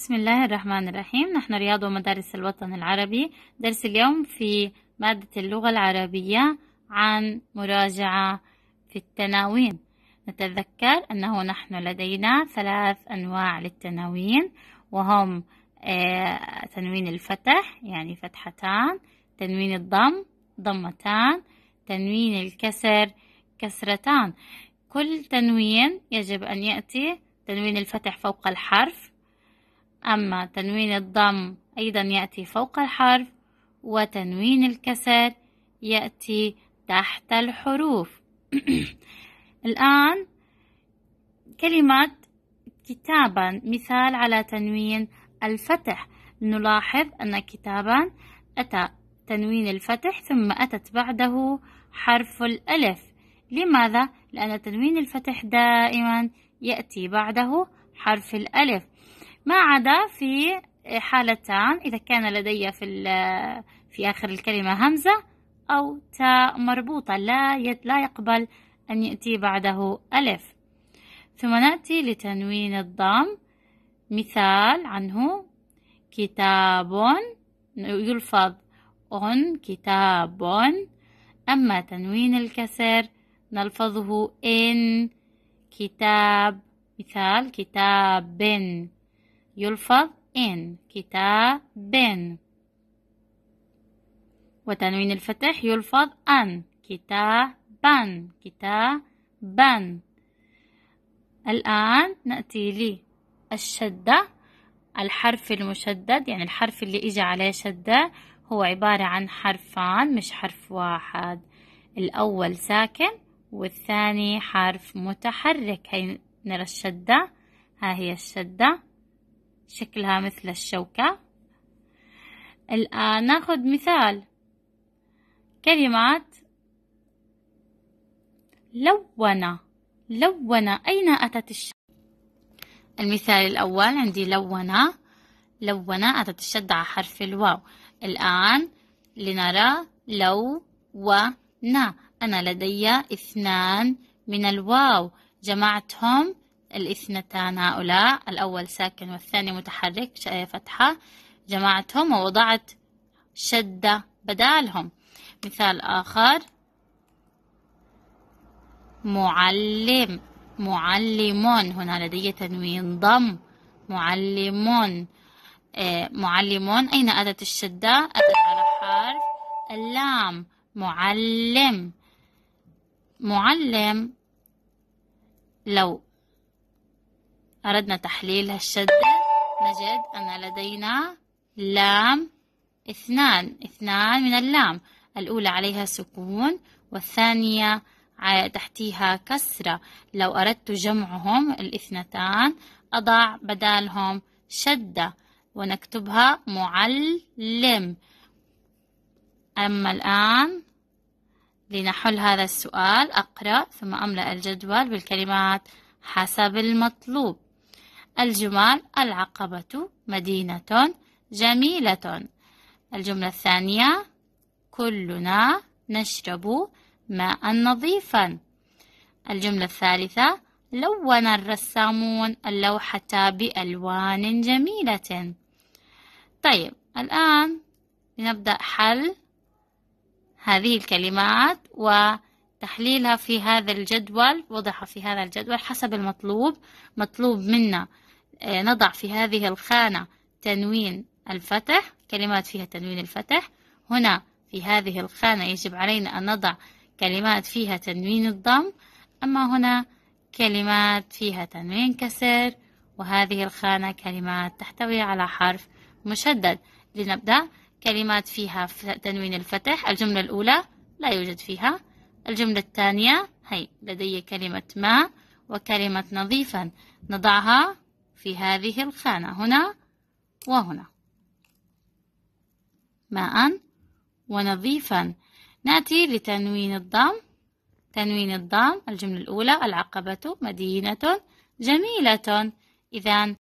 بسم الله الرحمن الرحيم نحن رياض ومدارس الوطن العربي درس اليوم في مادة اللغة العربية عن مراجعة في التناوين نتذكر أنه نحن لدينا ثلاث أنواع للتناوين وهم آه، تنوين الفتح يعني فتحتان تنوين الضم ضمتان تنوين الكسر كسرتان كل تنوين يجب أن يأتي تنوين الفتح فوق الحرف أما تنوين الضم أيضا يأتي فوق الحرف وتنوين الكسر يأتي تحت الحروف الآن كلمة كتابا مثال على تنوين الفتح نلاحظ أن كتابا أتى تنوين الفتح ثم أتت بعده حرف الألف لماذا؟ لأن تنوين الفتح دائما يأتي بعده حرف الألف ما عدا في حالتان إذا كان لدي في, في آخر الكلمة همزة أو تاء مربوطة لا, لا يقبل أن يأتي بعده ألف ثم نأتي لتنوين الضم مثال عنه كتاب يلفظ أن كتاب أما تنوين الكسر نلفظه إن كتاب مثال كتاب يلفظ إن كتاب وتنوين الفتح يلفظ أن كتاب كتاب الآن نأتي لي الشدة الحرف المشدد يعني الحرف اللي إجا عليه شدة هو عبارة عن حرفان مش حرف واحد الأول ساكن والثاني حرف متحرك هاي نرى الشدة ها هي الشدة شكلها مثل الشوكة الآن ناخذ مثال كلمات لون لون أين أتت الشدة المثال الأول عندي لون لون أتت الشدة على حرف الواو الآن لنرى لو ونا أنا لدي اثنان من الواو جمعتهم الاثنتان هؤلاء الأول ساكن والثاني متحرك شاية آه، فتحة جمعتهم ووضعت شدة بدالهم مثال آخر معلم معلمون هنا لدي تنوين ضم معلمون آه، معلمون أين أتت الشدة؟ أتت على حرف اللام معلم معلم لو أردنا تحليل هالشدة نجد أن لدينا لام اثنان اثنان من اللام الأولى عليها سكون والثانية تحتيها كسرة لو أردت جمعهم الاثنتان أضع بدالهم شدة ونكتبها معلم أما الآن لنحل هذا السؤال أقرأ ثم أملأ الجدول بالكلمات حسب المطلوب الجمال العقبة مدينة جميلة الجملة الثانية كلنا نشرب ماء نظيفا الجملة الثالثة لون الرسامون اللوحة بألوان جميلة طيب الآن لنبدأ حل هذه الكلمات و تحليلها في هذا الجدول وضعها في هذا الجدول حسب المطلوب مطلوب منا آه، نضع في هذه الخانة تنوين الفتح كلمات فيها تنوين الفتح هنا في هذه الخانة يجب علينا أن نضع كلمات فيها تنوين الضم أما هنا كلمات فيها تنوين كسر وهذه الخانة كلمات تحتوي على حرف مشدد لنبدأ كلمات فيها تنوين الفتح الجملة الأولى لا يوجد فيها الجملة الثانية هي لدي كلمة ما وكلمة نظيفا نضعها في هذه الخانة هنا وهنا ماء ونظيفا نأتي لتنوين الضم تنوين الضم الجملة الأولى العقبة مدينة جميلة إذا